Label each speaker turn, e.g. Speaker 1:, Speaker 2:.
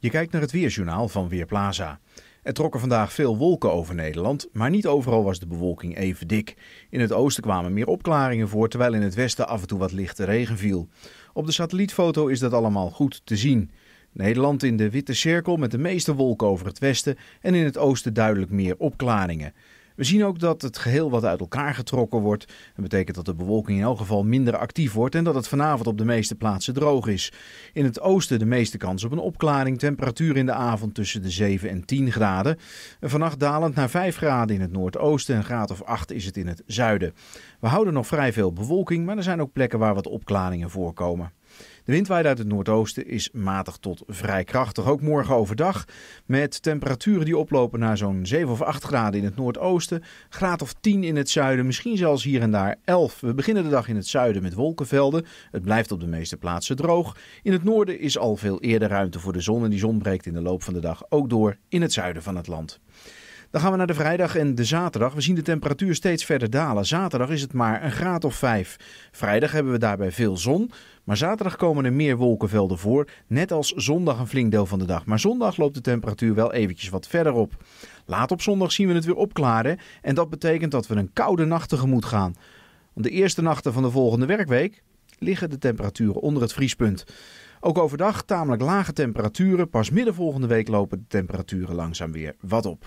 Speaker 1: Je kijkt naar het weerjournaal van Weerplaza. Er trokken vandaag veel wolken over Nederland, maar niet overal was de bewolking even dik. In het oosten kwamen meer opklaringen voor, terwijl in het westen af en toe wat lichte regen viel. Op de satellietfoto is dat allemaal goed te zien. Nederland in de witte cirkel met de meeste wolken over het westen en in het oosten duidelijk meer opklaringen. We zien ook dat het geheel wat uit elkaar getrokken wordt. Dat betekent dat de bewolking in elk geval minder actief wordt en dat het vanavond op de meeste plaatsen droog is. In het oosten de meeste kans op een opklaring. Temperatuur in de avond tussen de 7 en 10 graden. vannacht dalend naar 5 graden in het noordoosten en graad of 8 is het in het zuiden. We houden nog vrij veel bewolking, maar er zijn ook plekken waar wat opklaringen voorkomen. De wind waait uit het noordoosten is matig tot vrij krachtig. Ook morgen overdag met temperaturen die oplopen naar zo'n 7 of 8 graden in het noordoosten. Graad of 10 in het zuiden, misschien zelfs hier en daar 11. We beginnen de dag in het zuiden met wolkenvelden. Het blijft op de meeste plaatsen droog. In het noorden is al veel eerder ruimte voor de zon en die zon breekt in de loop van de dag ook door in het zuiden van het land. Dan gaan we naar de vrijdag en de zaterdag. We zien de temperatuur steeds verder dalen. Zaterdag is het maar een graad of vijf. Vrijdag hebben we daarbij veel zon. Maar zaterdag komen er meer wolkenvelden voor. Net als zondag een flink deel van de dag. Maar zondag loopt de temperatuur wel eventjes wat verder op. Laat op zondag zien we het weer opklaren. En dat betekent dat we een koude nacht tegemoet gaan. Want de eerste nachten van de volgende werkweek liggen de temperaturen onder het vriespunt. Ook overdag tamelijk lage temperaturen. Pas midden volgende week lopen de temperaturen langzaam weer wat op.